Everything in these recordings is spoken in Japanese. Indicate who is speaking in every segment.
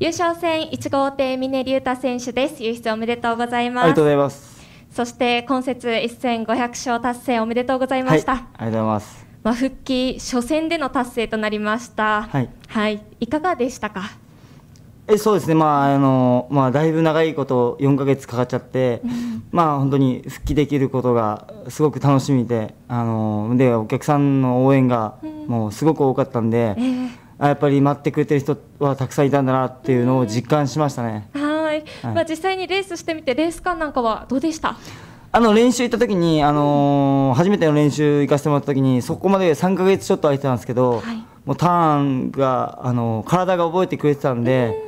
Speaker 1: 優勝戦一号艇峰竜太選手です優勝おめでとうございますありがとうございますそして今節一5五百勝達成おめでとうございました、はい、あり
Speaker 2: がとうございます
Speaker 1: まあ復帰初戦での達成となりましたはい、はい、いかがでしたか
Speaker 2: えそうですね、まああのまあ、だいぶ長いこと四か月かかっちゃって、まあ、本当に復帰できることがすごく楽しみであのでお客さんの応援がもうすごく多かったんで、えーやっぱり待ってくれてる人はたくさんいたんだなっていうのを実感しましたね。
Speaker 1: はい、まあ、実際にレースしてみてレース感なんかはどうでした
Speaker 2: あの練習行った時に、あのー、初めての練習行かせてもらった時にそこまで3か月ちょっと空いてたんですけど、はい、もうターンが、あのー、体が覚えてくれてたんで。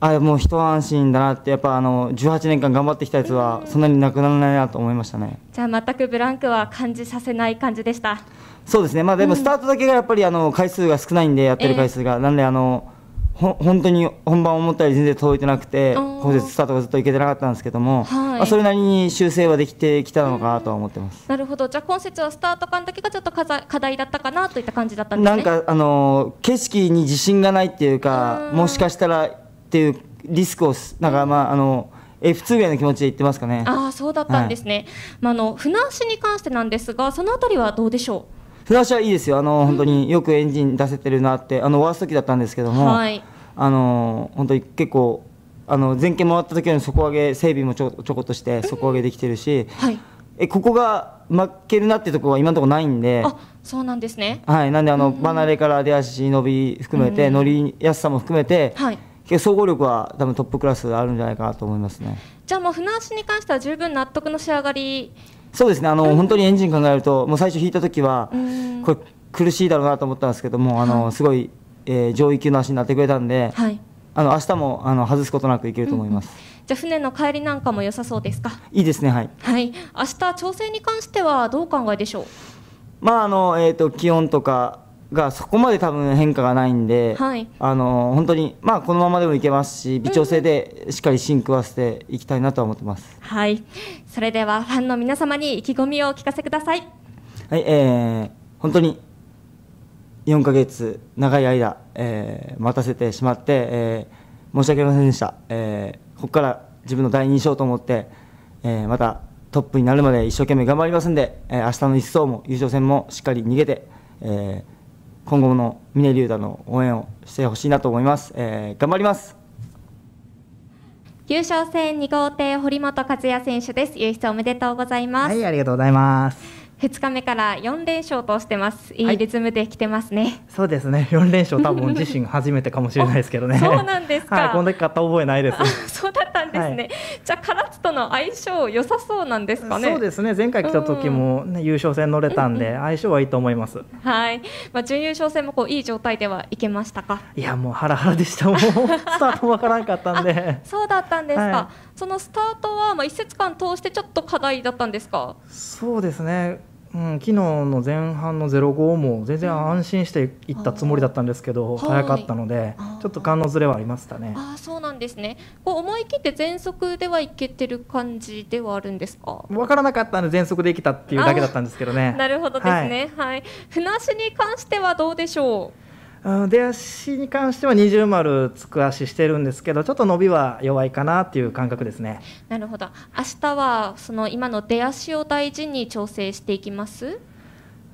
Speaker 2: あもう一安心だなってやっぱあの18年間頑張ってきたやつはそんなになくならないなと思いましたね
Speaker 1: じゃあ全くブランクは感じさせない感じでした
Speaker 2: そうですねまあでもスタートだけがやっぱりあの回数が少ないんでやってる回数が、えー、なんであのほ本当に本番思ったより全然届いてなくて後日スタートがずっといけてなかったんですけども、はい、まあ、それなりに修正はできてきたのかなとは思ってます
Speaker 1: なるほどじゃあ今節はスタート感だけがちょっと課題だったかなといった感じだったんですねな
Speaker 2: んかあの景色に自信がないっていうかもしかしたらっていうリスクをなんかまああの、え普通ぐらいの気持ちで言ってますかね。ああ
Speaker 1: そうだったんですね。はい、まああの船足に関してなんですが、そのあたりはどうでしょ
Speaker 2: う。船足はいいですよ。あの、本当によくエンジン出せてるなってあの終わす時だったんですけども、はい、あの本当に結構あの前傾回った時り底上げ整備もちょちょこっとして底上げできてるし、はい、えここが負けるなってところは今のところないんで。あ
Speaker 1: そうなんですね。
Speaker 2: はい、なんであの、離れから出足伸び含めて、乗りやすさも含めて。はい結構総合力は多分トップクラスあるんじゃないかなと思いますね。
Speaker 1: じゃあもう船足に関しては十分納得の仕上がり
Speaker 2: そうですねあの、うん、本当にエンジン考えるともう最初引いた時は、うん、これ苦しいだろうなと思ったんですけどもあの、はい、すごい、えー、上位級の足になってくれたんで、はい、あの明日もあの外すことなくいけると思います。
Speaker 1: うんじゃあ船の帰りなんかも良さそうですか。いいですね、はい。はい、明日調整に関してはどう考えでしょう。
Speaker 2: まああのえっ、ー、と気温とかがそこまで多分変化がないんで、はい、あの本当にまあこのままでもいけますし微調整でしっかり芯食わせていきたいなとは思ってます、
Speaker 1: はいそれではファンの皆様に意気込みをお聞かせください
Speaker 2: はいえー、本当に4か月長い間、えー、待たせてしまって、えー、申し訳ありませんでした、えー、ここから自分の第2章と思って、えー、またトップになるまで一生懸命頑張りますんで、えー、明日の一走も優勝戦もしっかり逃げて、えー、今後の峰竜太の応援をしてほしいなと思います、えー、頑張
Speaker 1: ります優勝戦二号艇堀本和也選手です優勝おめでとうございますはいあり
Speaker 3: がとうございます
Speaker 1: 二日目から四連勝としてます、いいリズムで来てますね、はい、
Speaker 3: そうですね、四連勝、多分自身初めてかもしれないですけどね、そうな
Speaker 1: んですか、はい、この
Speaker 3: 時買った覚えないです。
Speaker 1: そうだですね、はい、じゃあ唐津との相性良さそうなんですかねそうです
Speaker 3: ね前回来た時も、ね、優勝戦乗れたんで、相性はいいと思います
Speaker 1: はい、まあ、準優勝戦もこういい状態ではいけましたか
Speaker 3: いやもうハラハラでしたもうスタートわからんかったんで
Speaker 1: そうだったんですか、はい、そのスタートはまあ一節間通してちょっと課題だったんですか
Speaker 3: そうですねうん、昨日の前半の05も全然安心していったつもりだったんですけど、うん、早かったので、はい、ちょっと感のずれはありましたね。あ
Speaker 1: そうなんですねこう思い切って全速ではいけてる感じではあるんですか
Speaker 3: 分からなかったので全速でいけたっていうだけだったんですけどね。なるほどですね、
Speaker 1: はい、はい、船足に関してはどうでしょう
Speaker 3: 出足に関しては二重丸つく足してるんですけどちょっと伸びは弱いかなっていう感覚ですね
Speaker 1: なるほど明日はその今の出足を大事に調整していきます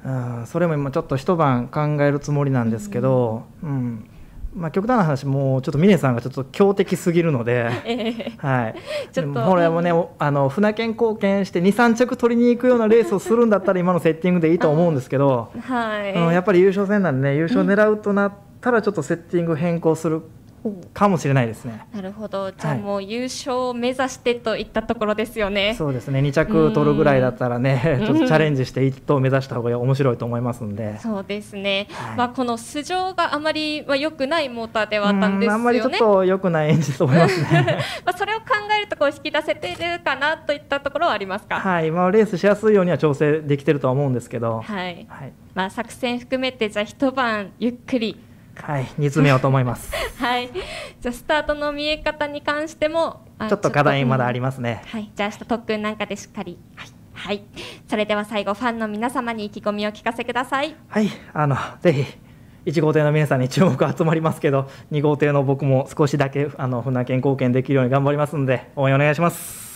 Speaker 3: あそれも今ちょっと一晩考えるつもりなんですけど、うん、うんまあ、極端な話もうちょっと峰さんがちょっと強敵すぎるので、はい、ちょっとこれもねあの船券貢献して23着取りに行くようなレースをするんだったら今のセッティングでいいと思うんですけど、
Speaker 1: はい、やっぱ
Speaker 3: り優勝戦なんでね優勝狙うとなったらちょっとセッティング変更するかもしれないですね。
Speaker 1: なるほど、じゃあもう優勝を目指してといったところですよね。はい、そうで
Speaker 3: すね、二着取るぐらいだったらね、ちょっとチャレンジして1頭目指した方が面白いと思いますんで。
Speaker 1: そうですね。はい、まあこの素性があまりまあ良くないモーターではあったんですよね。あんまりちょっと
Speaker 3: 良くない演じと思いますね。
Speaker 1: まあそれを考えるとこう引き出せているかなといったところはあります
Speaker 3: か。はい、まあレースしやすいようには調整できてるとは思うんですけど。
Speaker 1: はい。はい、まあ作戦含めてじゃあ一晩ゆっくり。はい、
Speaker 3: 煮詰めようと思います。
Speaker 1: はい、じゃあスタートの見え方に関してもちょっと
Speaker 3: 課題まだありますね。は
Speaker 1: い、じゃあ明日特訓なんかでしっかり。はい、はい、それでは最後ファンの皆様に意気込みを聞かせください。は
Speaker 3: い、あのぜひ1号艇の皆さんに注目が集まりますけど2号艇の僕も少しだけあの船券貢献できるように頑張りますので応援お願いします。